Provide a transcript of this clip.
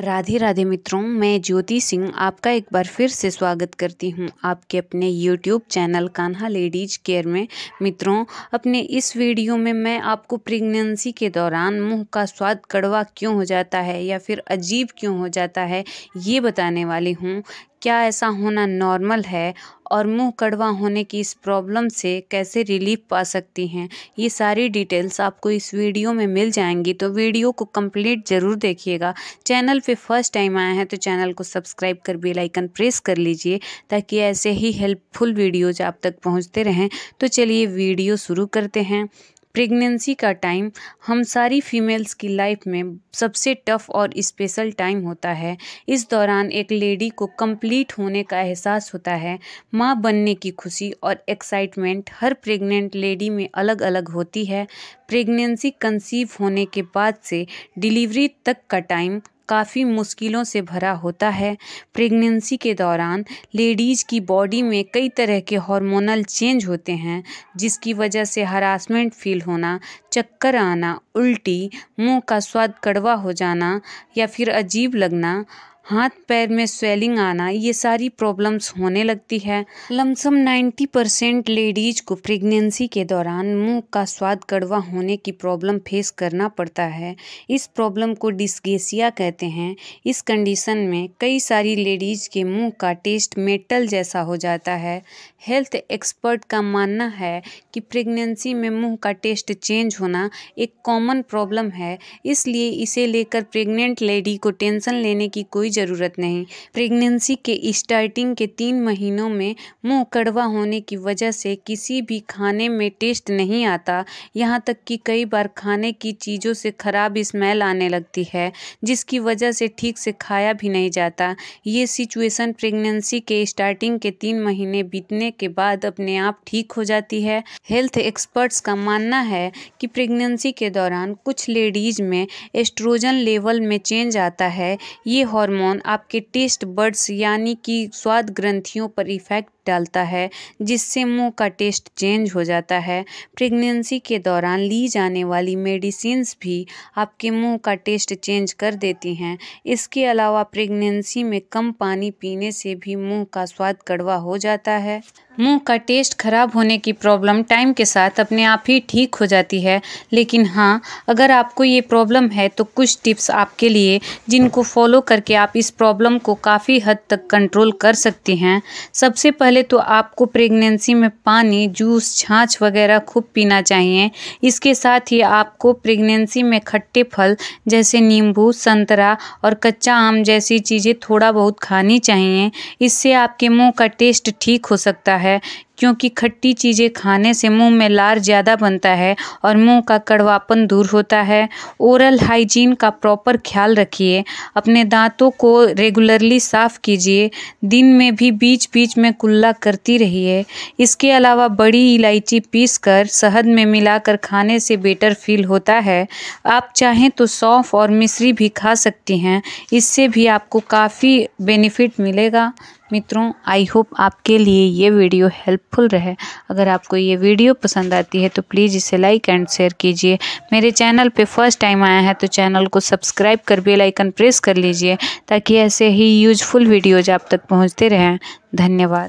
राधे राधे मित्रों मैं ज्योति सिंह आपका एक बार फिर से स्वागत करती हूं आपके अपने YouTube channel Kanha ladies care में मित्रों अपने इस वीडियो में मैं आपको प्रेगनेंसी के दौरान मुंह का स्वाद कड़वा क्यों हो जाता है या फिर अजीब क्यों हो जाता है ये बताने वाली हूं क्या ऐसा होना नॉर्मल है और मुंह कड़वा होने की इस प्रॉब्लम से कैसे रिलीफ पा सकती हैं ये सारी डिटेल्स आपको इस वीडियो में मिल जाएंगी तो वीडियो को कंप्लीट ज़रूर देखिएगा चैनल पे फर्स्ट टाइम आया है तो चैनल को सब्सक्राइब कर बेल आइकन प्रेस कर लीजिए ताकि ऐसे ही हेल्पफुल वीडियोज आप तक पहुँचते रहें तो चलिए वीडियो शुरू करते हैं प्रेगनेंसी का टाइम हम सारी फीमेल्स की लाइफ में सबसे टफ़ और स्पेशल टाइम होता है इस दौरान एक लेडी को कंप्लीट होने का एहसास होता है माँ बनने की खुशी और एक्साइटमेंट हर प्रेग्नेंट लेडी में अलग अलग होती है प्रेगनेंसी कंसीव होने के बाद से डिलीवरी तक का टाइम काफ़ी मुश्किलों से भरा होता है प्रेगनेंसी के दौरान लेडीज़ की बॉडी में कई तरह के हार्मोनल चेंज होते हैं जिसकी वजह से हरासमेंट फील होना चक्कर आना उल्टी मुंह का स्वाद कड़वा हो जाना या फिर अजीब लगना हाथ पैर में स्वेलिंग आना ये सारी प्रॉब्लम्स होने लगती है लमसम 90 परसेंट लेडीज को प्रेगनेंसी के दौरान मुंह का स्वाद कड़वा होने की प्रॉब्लम फेस करना पड़ता है इस प्रॉब्लम को डिस्गेसिया कहते हैं इस कंडीशन में कई सारी लेडीज के मुंह का टेस्ट मेटल जैसा हो जाता है हेल्थ एक्सपर्ट का मानना है कि प्रेगनेंसी में मुँह का टेस्ट चेंज होना एक कॉमन प्रॉब्लम है इसलिए इसे लेकर प्रेग्नेंट लेडी को टेंशन लेने की कोई ज़रूरत नहीं प्रेगनेंसी के स्टार्टिंग के तीन महीनों में मुंह कड़वा होने की वजह से किसी भी खाने में टेस्ट नहीं आता यहाँ तक कि कई बार खाने की चीज़ों से ख़राब स्मेल आने लगती है जिसकी वजह से ठीक से खाया भी नहीं जाता ये सिचुएसन प्रेगनेंसी के स्टार्टिंग के तीन महीने बीतने के बाद अपने आप ठीक हो जाती है हेल्थ एक्सपर्ट्स का मानना है कि प्रेगनेंसी के दौरान कुछ लेडीज़ में एस्ट्रोजन लेवल में चेंज आता है ये हार्मोन हार्मोन आपके टेस्ट बर्ड्स यानी कि स्वाद ग्रंथियों पर इफ़ेक्ट डालता है जिससे मुंह का टेस्ट चेंज हो जाता है प्रेगनेंसी के दौरान ली जाने वाली मेडिसिन भी आपके मुंह का टेस्ट चेंज कर देती हैं इसके अलावा प्रेगनेंसी में कम पानी पीने से भी मुंह का स्वाद कड़वा हो जाता है मुंह का टेस्ट खराब होने की प्रॉब्लम टाइम के साथ अपने आप ही ठीक हो जाती है लेकिन हाँ अगर आपको ये प्रॉब्लम है तो कुछ टिप्स आपके लिए जिनको फॉलो करके आप इस प्रॉब्लम को काफ़ी हद तक कंट्रोल कर सकती हैं सबसे पहले पहले तो आपको प्रेगनेंसी में पानी जूस छाछ वगैरह खूब पीना चाहिए इसके साथ ही आपको प्रेगनेंसी में खट्टे फल जैसे नींबू संतरा और कच्चा आम जैसी चीज़ें थोड़ा बहुत खानी चाहिए इससे आपके मुंह का टेस्ट ठीक हो सकता है क्योंकि खट्टी चीज़ें खाने से मुंह में लार ज़्यादा बनता है और मुंह का कड़वापन दूर होता है ओरल हाइजीन का प्रॉपर ख्याल रखिए अपने दांतों को रेगुलरली साफ़ कीजिए दिन में भी बीच बीच में कुल्ला करती रहिए इसके अलावा बड़ी इलायची कर शहद में मिलाकर खाने से बेटर फील होता है आप चाहें तो सौंफ और मिश्री भी खा सकती हैं इससे भी आपको काफ़ी बेनिफिट मिलेगा मित्रों आई होप आपके लिए ये वीडियो हेल्पफुल रहे अगर आपको ये वीडियो पसंद आती है तो प्लीज़ इसे लाइक एंड शेयर कीजिए मेरे चैनल पे फर्स्ट टाइम आया है तो चैनल को सब्सक्राइब कर बेल आइकन प्रेस कर लीजिए ताकि ऐसे ही यूजफुल वीडियोज आप तक पहुँचते रहें धन्यवाद